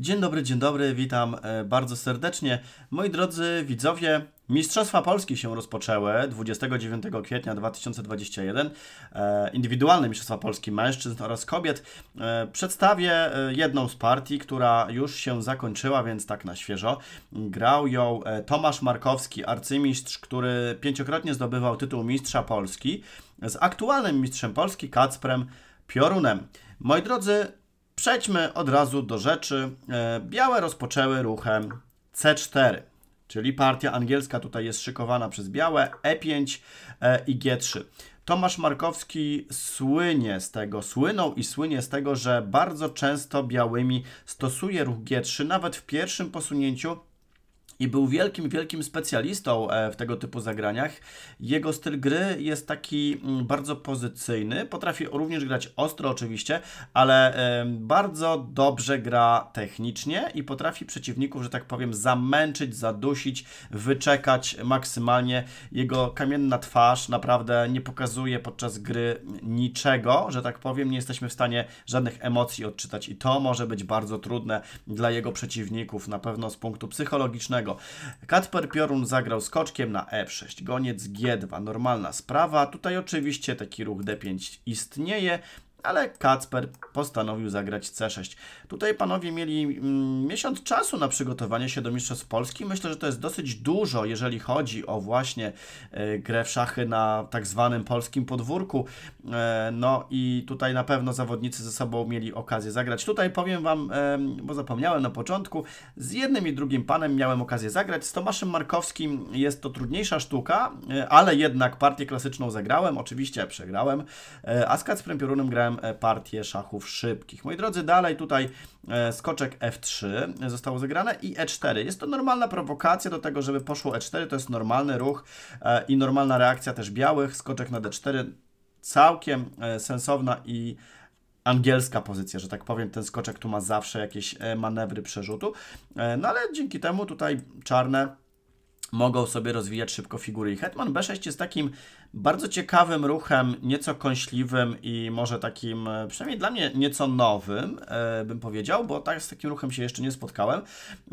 Dzień dobry, dzień dobry, witam e, bardzo serdecznie. Moi drodzy widzowie, Mistrzostwa Polski się rozpoczęły 29 kwietnia 2021. E, indywidualne Mistrzostwa Polski mężczyzn oraz kobiet. E, przedstawię jedną z partii, która już się zakończyła, więc tak na świeżo. Grał ją Tomasz Markowski, arcymistrz, który pięciokrotnie zdobywał tytuł Mistrza Polski z aktualnym mistrzem Polski Kacprem Piorunem. Moi drodzy, Przejdźmy od razu do rzeczy. E, białe rozpoczęły ruchem C4, czyli partia angielska tutaj jest szykowana przez białe, E5 e i G3. Tomasz Markowski słynie z tego, słynął i słynie z tego, że bardzo często białymi stosuje ruch G3, nawet w pierwszym posunięciu i był wielkim, wielkim specjalistą e, w tego typu zagraniach. Jego styl gry jest taki mm, bardzo pozycyjny, potrafi również grać ostro oczywiście, ale bardzo dobrze gra technicznie i potrafi przeciwników, że tak powiem, zamęczyć, zadusić, wyczekać maksymalnie. Jego kamienna twarz naprawdę nie pokazuje podczas gry niczego, że tak powiem, nie jesteśmy w stanie żadnych emocji odczytać i to może być bardzo trudne dla jego przeciwników, na pewno z punktu psychologicznego, Królewskiego. Katper Piorun zagrał skoczkiem na e6, goniec g2, normalna sprawa. Tutaj oczywiście taki ruch d5 istnieje, ale Kacper postanowił zagrać C6. Tutaj panowie mieli mm, miesiąc czasu na przygotowanie się do Mistrzostw Polski. Myślę, że to jest dosyć dużo, jeżeli chodzi o właśnie y, grę w szachy na tak zwanym polskim podwórku. E, no i tutaj na pewno zawodnicy ze sobą mieli okazję zagrać. Tutaj powiem Wam, e, bo zapomniałem na początku, z jednym i drugim panem miałem okazję zagrać. Z Tomaszem Markowskim jest to trudniejsza sztuka, ale jednak partię klasyczną zagrałem. Oczywiście przegrałem, a z Kacprem Piorunem grałem wygrałem e, partię szachów szybkich. Moi drodzy, dalej tutaj e, skoczek F3 zostało zagrane i E4. Jest to normalna prowokacja do tego, żeby poszło E4, to jest normalny ruch e, i normalna reakcja też białych. Skoczek na D4 całkiem sensowna i angielska pozycja, że tak powiem, ten skoczek tu ma zawsze jakieś manewry przerzutu, no ale dzięki temu tutaj czarne mogą sobie rozwijać szybko figury i hetman b6 jest takim bardzo ciekawym ruchem, nieco kąśliwym i może takim, e, przynajmniej dla mnie, nieco nowym, e, bym powiedział, bo tak, z takim ruchem się jeszcze nie spotkałem.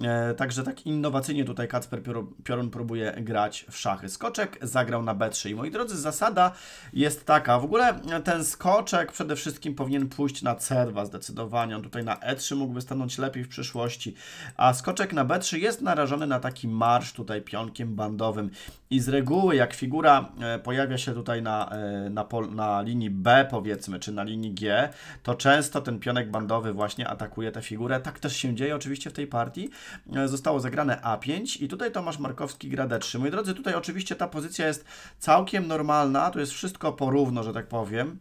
E, także tak innowacyjnie tutaj Kacper Piorun próbuje grać w szachy. Skoczek zagrał na B3 i moi drodzy, zasada jest taka. W ogóle ten skoczek przede wszystkim powinien pójść na C2 zdecydowanie. On tutaj na E3 mógłby stanąć lepiej w przyszłości, a skoczek na B3 jest narażony na taki marsz tutaj pionkiem bandowym i z reguły jak figura pojawia pojawia się tutaj na, e, na, na linii B powiedzmy, czy na linii G, to często ten pionek bandowy właśnie atakuje tę figurę. Tak też się dzieje oczywiście w tej partii. E, zostało zagrane A5 i tutaj Tomasz Markowski gra D3. Moi drodzy, tutaj oczywiście ta pozycja jest całkiem normalna, tu jest wszystko porówno, że tak powiem.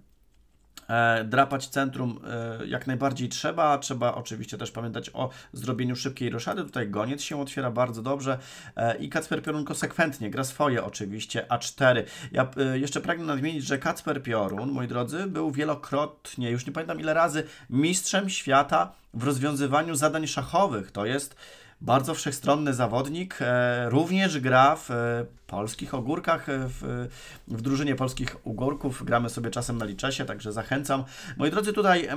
E, drapać centrum e, jak najbardziej trzeba. Trzeba oczywiście też pamiętać o zrobieniu szybkiej roszady. Tutaj goniec się otwiera bardzo dobrze e, i Kacper Piorun konsekwentnie gra swoje oczywiście A4. Ja jeszcze pragnę nadmienić, że Kacper Piorun, moi drodzy, był wielokrotnie, już nie pamiętam ile razy, mistrzem świata w rozwiązywaniu zadań szachowych. To jest bardzo wszechstronny zawodnik, e, również gra w e, polskich ogórkach, e, w, w drużynie polskich ogórków. Gramy sobie czasem na liczesie, także zachęcam. Moi drodzy, tutaj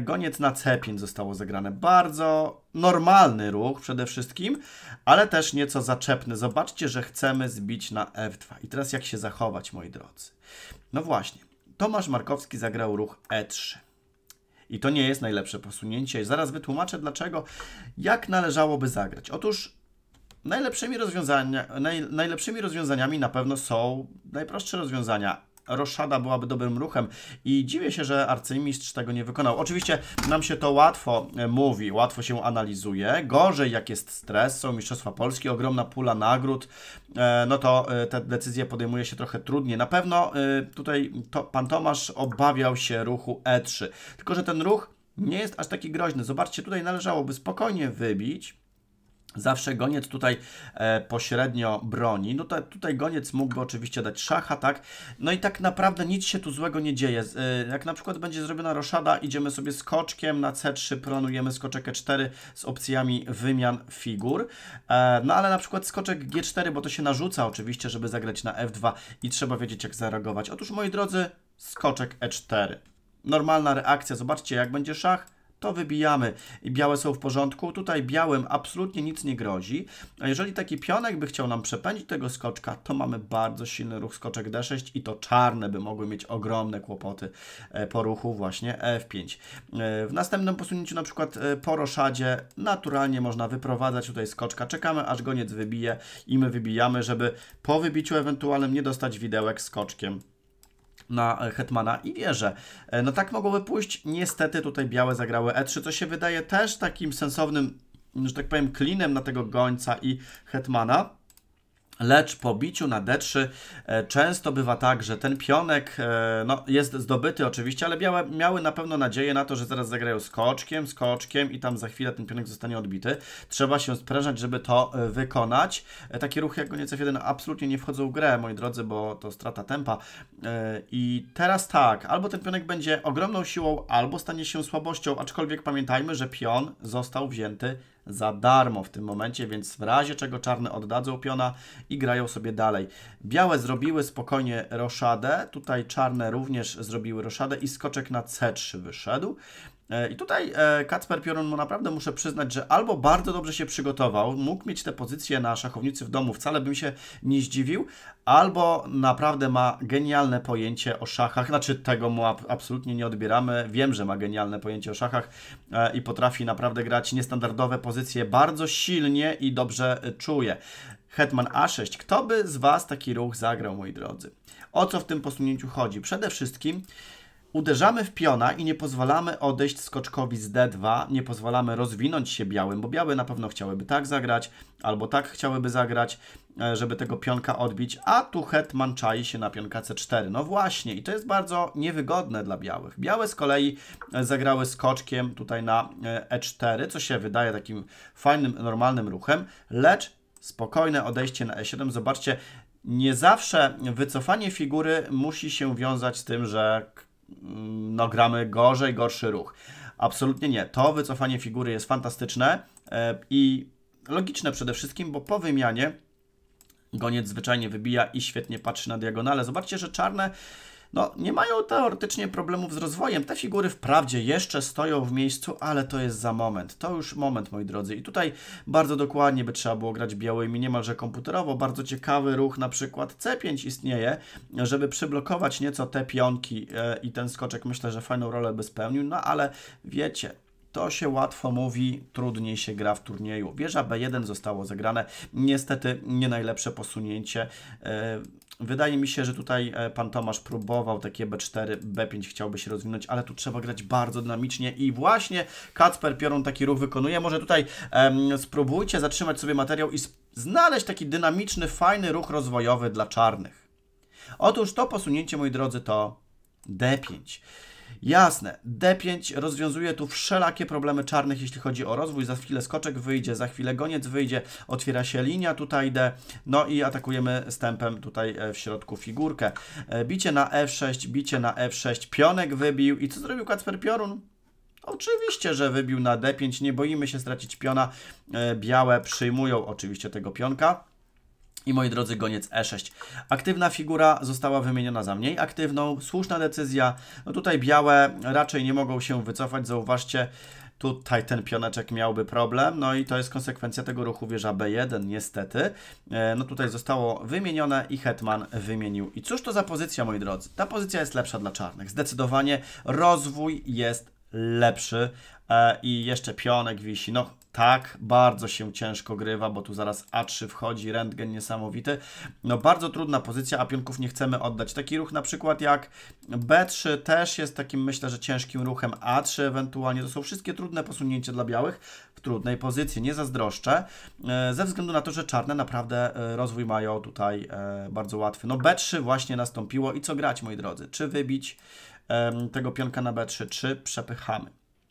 goniec na cepin zostało zagrane. Bardzo normalny ruch przede wszystkim, ale też nieco zaczepny. Zobaczcie, że chcemy zbić na F2. I teraz jak się zachować, moi drodzy? No właśnie, Tomasz Markowski zagrał ruch E3. I to nie jest najlepsze posunięcie. Zaraz wytłumaczę dlaczego. Jak należałoby zagrać? Otóż najlepszymi, rozwiązania, naj, najlepszymi rozwiązaniami na pewno są najprostsze rozwiązania roszada byłaby dobrym ruchem i dziwię się, że arcymistrz tego nie wykonał. Oczywiście nam się to łatwo e, mówi, łatwo się analizuje. Gorzej jak jest stres, są Mistrzostwa Polski, ogromna pula nagród, e, no to e, te decyzje podejmuje się trochę trudniej. Na pewno tutaj to, pan Tomasz obawiał się ruchu E3, tylko że ten ruch nie jest aż taki groźny. Zobaczcie, tutaj należałoby spokojnie wybić, Zawsze goniec tutaj e, pośrednio broni. No to, tutaj goniec mógłby oczywiście dać szacha, tak? No i tak naprawdę nic się tu złego nie dzieje. E, jak na przykład będzie zrobiona roszada, idziemy sobie skoczkiem na C3, planujemy skoczek E4 z opcjami wymian figur. E, no ale na przykład skoczek G4, bo to się narzuca oczywiście, żeby zagrać na F2 i trzeba wiedzieć jak zareagować. Otóż moi drodzy, skoczek E4. Normalna reakcja, zobaczcie jak będzie szach, to wybijamy i białe są w porządku. Tutaj białym absolutnie nic nie grozi. A jeżeli taki pionek by chciał nam przepędzić tego skoczka, to mamy bardzo silny ruch skoczek D6 i to czarne by mogły mieć ogromne kłopoty e, po ruchu właśnie F5. E, w następnym posunięciu na przykład e, po roszadzie naturalnie można wyprowadzać tutaj skoczka. Czekamy aż goniec wybije i my wybijamy, żeby po wybiciu ewentualnym nie dostać widełek skoczkiem na Hetmana i wierzę. E, no tak mogłoby pójść. Niestety tutaj białe zagrały E3, co się wydaje też takim sensownym, że tak powiem, klinem na tego gońca i Hetmana. Lecz po biciu na D3 e, często bywa tak, że ten pionek e, no, jest zdobyty oczywiście, ale miały, miały na pewno nadzieję na to, że zaraz zagrają skoczkiem, skoczkiem i tam za chwilę ten pionek zostanie odbity. Trzeba się sprężać, żeby to e, wykonać. Takie ruchy jak goniec F1 absolutnie nie wchodzą w grę, moi drodzy, bo to strata tempa. I teraz tak, albo ten pionek będzie ogromną siłą, albo stanie się słabością, aczkolwiek pamiętajmy, że pion został wzięty za darmo w tym momencie, więc w razie czego czarne oddadzą piona i grają sobie dalej. Białe zrobiły spokojnie roszadę, tutaj czarne również zrobiły roszadę i skoczek na C3 wyszedł. E, I tutaj e, Kacper Piorun mu naprawdę muszę przyznać, że albo bardzo dobrze się przygotował, mógł mieć te pozycje na szachownicy w domu, wcale bym się nie zdziwił, albo naprawdę ma genialne pojęcie o szachach, znaczy tego mu absolutnie nie odbieramy, wiem, że ma genialne pojęcie o szachach e, i potrafi naprawdę grać niestandardowe pozycje bardzo silnie i dobrze czuje. Hetman A6. Kto by z Was taki ruch zagrał, moi drodzy? O co w tym posunięciu chodzi? Przede wszystkim Uderzamy w piona i nie pozwalamy odejść skoczkowi z D2, nie pozwalamy rozwinąć się białym, bo białe na pewno chciałyby tak zagrać, albo tak chciałyby zagrać, e, żeby tego pionka odbić, a tu hetman czai się na pionka C4. No właśnie, i to jest bardzo niewygodne dla białych. Białe z kolei e, zagrały skoczkiem tutaj na E4, e co się wydaje takim fajnym, normalnym ruchem, lecz spokojne odejście na E7. Zobaczcie, nie zawsze wycofanie figury musi się wiązać z tym, że no, gramy gorzej, gorszy ruch. Absolutnie nie. To wycofanie figury jest fantastyczne e, i logiczne przede wszystkim, bo po wymianie goniec zwyczajnie wybija i świetnie patrzy na diagonale. Zobaczcie, że czarne no, nie mają teoretycznie problemów z rozwojem. Te figury wprawdzie jeszcze stoją w miejscu, ale to jest za moment. To już moment, moi drodzy. I tutaj bardzo dokładnie by trzeba było grać białymi, niemalże komputerowo. Bardzo ciekawy ruch, na przykład C5 istnieje, żeby przyblokować nieco te pionki e, i ten skoczek myślę, że fajną rolę by spełnił, no ale wiecie, to się łatwo mówi, trudniej się gra w turnieju. Wieża B1 zostało zagrane, niestety nie najlepsze posunięcie. E, Wydaje mi się, że tutaj e, pan Tomasz próbował takie B4, B5 chciałby się rozwinąć, ale tu trzeba grać bardzo dynamicznie i właśnie Kacper piorun taki ruch wykonuje. Może tutaj em, spróbujcie zatrzymać sobie materiał i znaleźć taki dynamiczny, fajny ruch rozwojowy dla czarnych. Otóż to posunięcie, moi drodzy, to D5. Jasne, D5 rozwiązuje tu wszelakie problemy czarnych, jeśli chodzi o rozwój. Za chwilę skoczek wyjdzie, za chwilę goniec wyjdzie, otwiera się linia tutaj D, no i atakujemy stępem tutaj e, w środku figurkę. E, bicie na F6, bicie na F6, pionek wybił i co zrobił Kacper Piorun? Oczywiście, że wybił na D5, nie boimy się stracić piona, e, białe przyjmują oczywiście tego pionka. I moi drodzy, goniec E6. Aktywna figura została wymieniona za mniej aktywną. Słuszna decyzja. No tutaj białe raczej nie mogą się wycofać. Zauważcie, tutaj ten pioneczek miałby problem, no i to jest konsekwencja tego ruchu wieża B1, niestety. E, no tutaj zostało wymienione i Hetman wymienił. I cóż to za pozycja, moi drodzy? Ta pozycja jest lepsza dla czarnych. Zdecydowanie rozwój jest lepszy e, i jeszcze pionek wisi. No, tak bardzo się ciężko grywa, bo tu zaraz A3 wchodzi, rentgen niesamowity. No bardzo trudna pozycja, a pionków nie chcemy oddać. Taki ruch na przykład jak B3 też jest takim myślę, że ciężkim ruchem, A3 ewentualnie. To są wszystkie trudne posunięcia dla białych w trudnej pozycji, nie zazdroszczę, e, ze względu na to, że czarne naprawdę e, rozwój mają tutaj e, bardzo łatwy. No B3 właśnie nastąpiło i co grać moi drodzy? Czy wybić tego pionka na B3, czy przepychamy?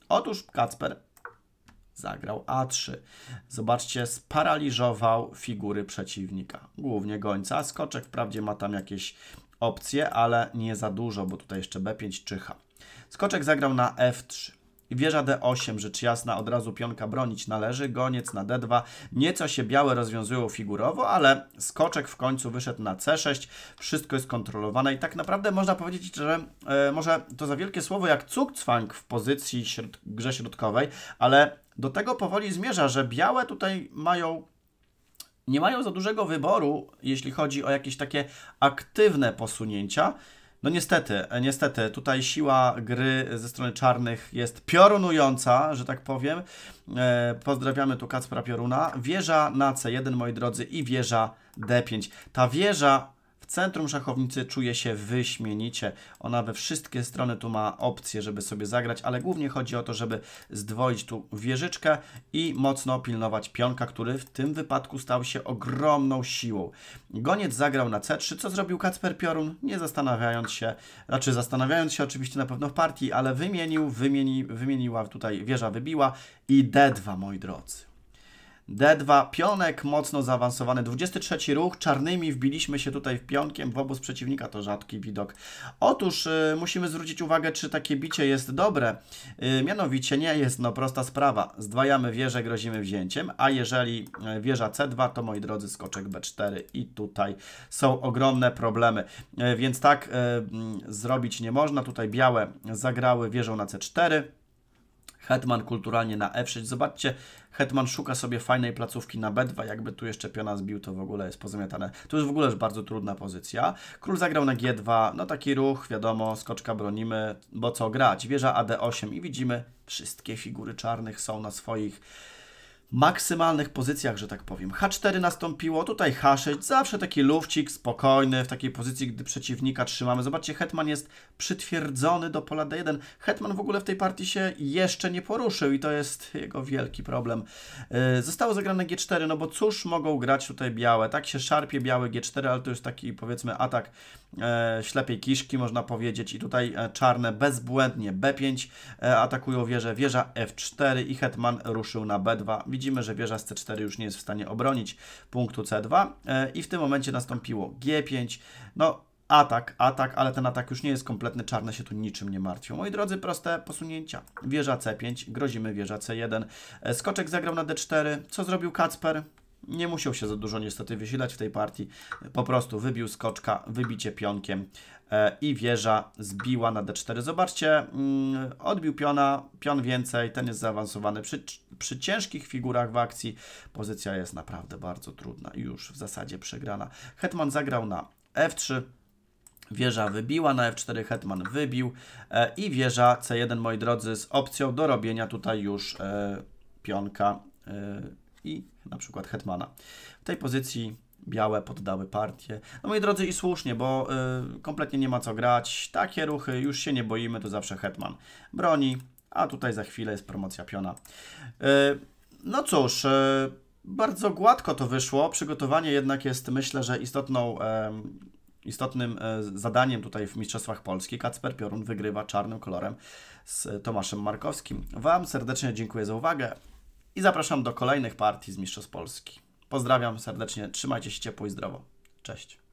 Otóż Kacper zagrał A3. Zobaczcie, sparaliżował figury przeciwnika, głównie gońca. Skoczek wprawdzie ma tam jakieś opcje, ale nie za dużo, bo tutaj jeszcze B5 czyha. Skoczek zagrał na F3. Wieża D8, rzecz jasna, od razu pionka bronić należy, goniec na D2. Nieco się białe rozwiązują figurowo, ale skoczek w końcu wyszedł na C6, wszystko jest kontrolowane i tak naprawdę można powiedzieć, że e, może to za wielkie słowo jak cukcwank w pozycji grze środkowej, ale do tego powoli zmierza, że białe tutaj mają nie mają za dużego wyboru, jeśli chodzi o jakieś takie aktywne posunięcia. No niestety, e, niestety, tutaj siła gry ze strony czarnych jest piorunująca, że tak powiem. E, pozdrawiamy tu Kacpra Pioruna. Wieża na C1, moi drodzy, i wieża D5. Ta wieża w centrum szachownicy czuje się wyśmienicie. Ona we wszystkie strony tu ma opcje, żeby sobie zagrać, ale głównie chodzi o to, żeby zdwoić tu wieżyczkę i mocno pilnować pionka, który w tym wypadku stał się ogromną siłą. Goniec zagrał na C3, co zrobił Kacper Piorun, nie zastanawiając się, znaczy zastanawiając się oczywiście na pewno w partii, ale wymienił, wymieni, wymieniła tutaj wieża wybiła i D2, moi drodzy. D2, pionek mocno zaawansowany, 23 ruch, czarnymi wbiliśmy się tutaj w pionkiem w obóz przeciwnika, to rzadki widok. Otóż y, musimy zwrócić uwagę, czy takie bicie jest dobre. Y, mianowicie nie jest, no prosta sprawa. Zdwajamy wieżę, grozimy wzięciem, a jeżeli e, wieża C2, to moi drodzy skoczek B4 i tutaj są ogromne problemy. Y, więc tak e, zrobić nie można, tutaj białe zagrały wieżą na C4. Hetman kulturalnie na F6. Zobaczcie, Hetman szuka sobie fajnej placówki na B2. Jakby tu jeszcze piona zbił, to w ogóle jest pozamiatane. To jest w ogóle już bardzo trudna pozycja. Król zagrał na G2. No taki ruch, wiadomo, skoczka bronimy, bo co grać? Wieża AD8 i widzimy, wszystkie figury czarnych są na swoich maksymalnych pozycjach, że tak powiem. H4 nastąpiło, tutaj H6, zawsze taki lufcik spokojny w takiej pozycji, gdy przeciwnika trzymamy. Zobaczcie, hetman jest przytwierdzony do pola D1. Hetman w ogóle w tej partii się jeszcze nie poruszył i to jest jego wielki problem. Yy, zostało zagrane G4, no bo cóż mogą grać tutaj białe? Tak się szarpie białe G4, ale to już taki powiedzmy atak E, ślepej kiszki, można powiedzieć. I tutaj e, czarne bezbłędnie B5 e, atakują wieżę, wieża F4 i Hetman ruszył na B2. Widzimy, że wieża z C4 już nie jest w stanie obronić punktu C2 i w tym momencie nastąpiło G5. No, atak, atak, ale ten atak już nie jest kompletny, czarne się tu niczym nie martwią. Moi drodzy, proste posunięcia. Wieża C5, grozimy wieża C1. Skoczek zagrał na D4. Co zrobił Kacper? nie musiał się za dużo niestety wysilać w tej partii. Po prostu wybił skoczka, wybicie pionkiem e, i wieża zbiła na d4. Zobaczcie, mm, odbił piona, pion więcej, ten jest zaawansowany. Przy, przy ciężkich figurach w akcji pozycja jest naprawdę bardzo trudna, już w zasadzie przegrana. Hetman zagrał na f3, Wieża wybiła na F4, Hetman wybił e, i wieża C1, moi drodzy, z opcją do robienia tutaj już e, pionka e, i na przykład hetmana. W tej pozycji białe poddały partię. No moi drodzy i słusznie, bo y, kompletnie nie ma co grać. Takie ruchy, już się nie boimy, to zawsze hetman broni, a tutaj za chwilę jest promocja piona. Y, no cóż... Y, bardzo gładko to wyszło. Przygotowanie jednak jest, myślę, że istotną, istotnym e, zadaniem tutaj w Mistrzostwach Polski. Kacper Piorun wygrywa czarnym kolorem z Tomaszem Markowskim. Wam serdecznie dziękuję za uwagę i zapraszam do kolejnych partii z Mistrzostw Polski. Pozdrawiam serdecznie, trzymajcie się ciepło i zdrowo. Cześć.